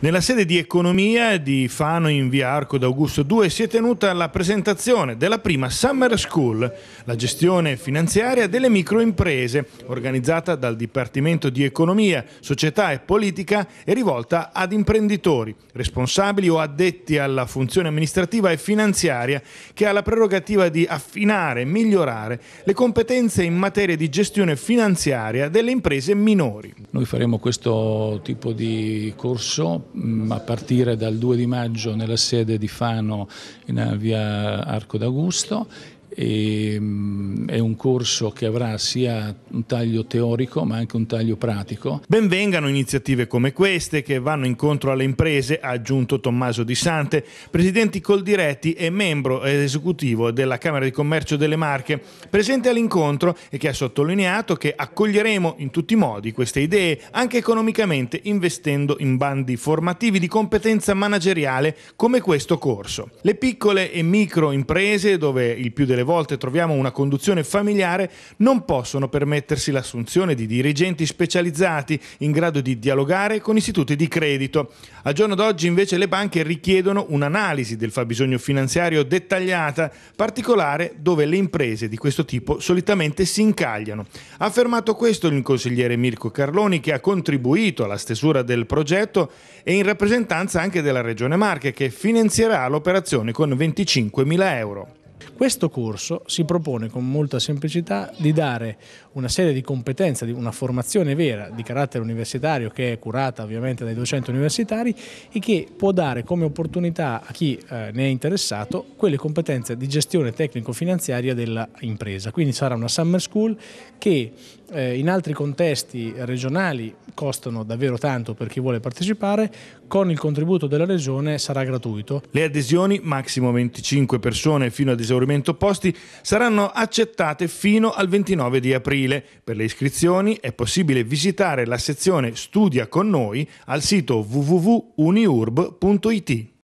Nella sede di economia di Fano in via Arco d'Augusto 2 si è tenuta la presentazione della prima Summer School, la gestione finanziaria delle microimprese, organizzata dal Dipartimento di Economia, Società e Politica e rivolta ad imprenditori, responsabili o addetti alla funzione amministrativa e finanziaria che ha la prerogativa di affinare e migliorare le competenze in materia di gestione finanziaria delle imprese minori. Noi faremo questo tipo di corso Mm, a partire dal 2 di maggio nella sede di Fano in eh, via Arco d'Augusto e, um, è un corso che avrà sia un taglio teorico ma anche un taglio pratico. Benvengano iniziative come queste che vanno incontro alle imprese, ha aggiunto Tommaso Di Sante, presidente Coldiretti e membro esecutivo della Camera di Commercio delle Marche, presente all'incontro e che ha sottolineato che accoglieremo in tutti i modi queste idee, anche economicamente, investendo in bandi formativi di competenza manageriale come questo corso. Le piccole e micro imprese, dove il più delle volte troviamo una conduzione familiare, non possono permettersi l'assunzione di dirigenti specializzati in grado di dialogare con istituti di credito. A giorno d'oggi invece le banche richiedono un'analisi del fabbisogno finanziario dettagliata, particolare dove le imprese di questo tipo solitamente si incagliano. Ha affermato questo il consigliere Mirko Carloni che ha contribuito alla stesura del progetto e in rappresentanza anche della Regione Marche che finanzierà l'operazione con 25.000 euro. Questo corso si propone con molta semplicità di dare una serie di competenze, una formazione vera di carattere universitario che è curata ovviamente dai docenti universitari e che può dare come opportunità a chi eh, ne è interessato quelle competenze di gestione tecnico-finanziaria dell'impresa. Quindi sarà una summer school che eh, in altri contesti regionali costano davvero tanto per chi vuole partecipare, con il contributo della Regione sarà gratuito. Le adesioni, massimo 25 persone fino ad esaurimento posti, saranno accettate fino al 29 di aprile. Per le iscrizioni è possibile visitare la sezione Studia con noi al sito www.uniurb.it.